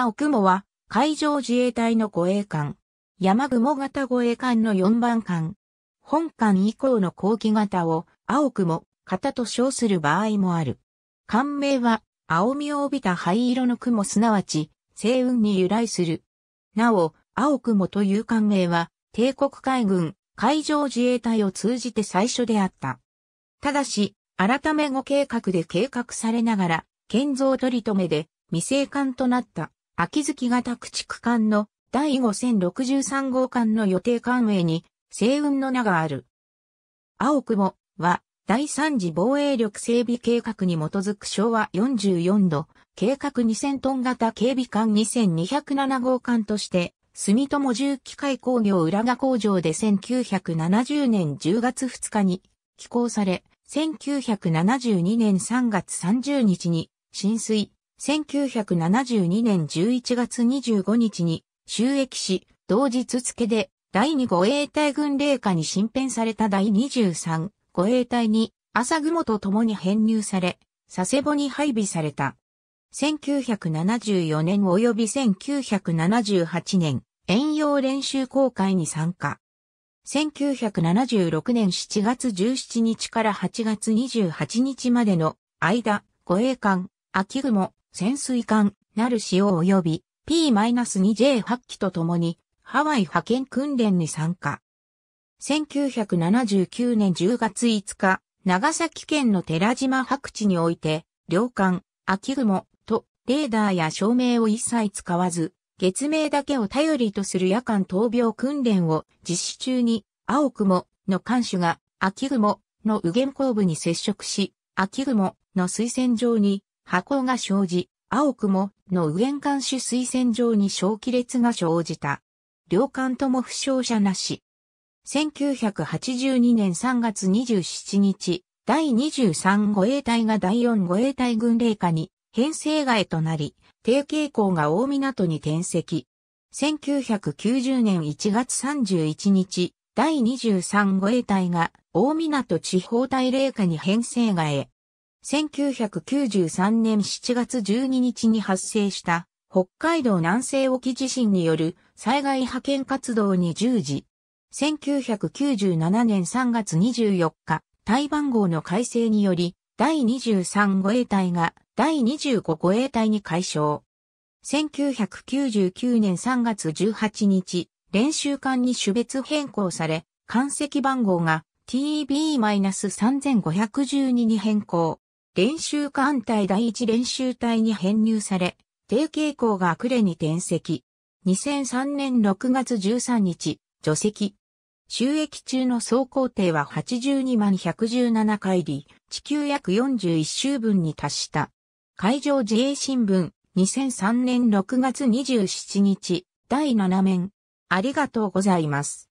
青雲は海上自衛隊の護衛艦。山雲型護衛艦の4番艦。本艦以降の後期型を青雲型と称する場合もある。艦名は青みを帯びた灰色の雲すなわち、星雲に由来する。なお、青雲という艦名は帝国海軍海上自衛隊を通じて最初であった。ただし、改め後計画で計画されながら、建造取り留めで未成艦となった。秋月型駆逐艦の第5063号艦の予定艦営に星雲の名がある。青雲は第三次防衛力整備計画に基づく昭和44度計画2000トン型警備艦2207号艦として住友重機械工業浦賀工場で1970年10月2日に寄港され、1972年3月30日に浸水、1972年11月25日に収益し、同日付で第2護衛隊軍令下に新編された第23護衛隊に朝雲と共に編入され、佐世保に配備された。1974年及び1978年、遠洋練習公開に参加。1976年7月17日から8月28日までの間、護衛艦、秋雲、潜水艦、なる使用及び P-2J 発機と共にハワイ派遣訓練に参加。1979年10月5日、長崎県の寺島白地において、両艦、秋雲とレーダーや照明を一切使わず、月明だけを頼りとする夜間闘病訓練を実施中に、青雲の艦首が秋雲の右舷後部に接触し、秋雲の推薦上に箱が生じ、青雲の右官主推薦状に小亀裂が生じた。両艦とも負傷者なし。1982年3月27日、第23護衛隊が第4護衛隊軍令下に編成外となり、定傾校が大港に転籍。1990年1月31日、第23護衛隊が大港地方隊令下に編成外へ。1993年7月12日に発生した北海道南西沖地震による災害派遣活動に従事。1997年3月24日、台湾号の改正により、第23護衛隊が第25護衛隊に改称。1999年3月18日、練習艦に種別変更され、艦籍番号が TB-3512 に変更。練習艦隊第一練習隊に編入され、低傾向が呉に転籍。2003年6月13日、除籍。収益中の総工程は82万117回り、地球約41周分に達した。海上自衛新聞、2003年6月27日、第7面。ありがとうございます。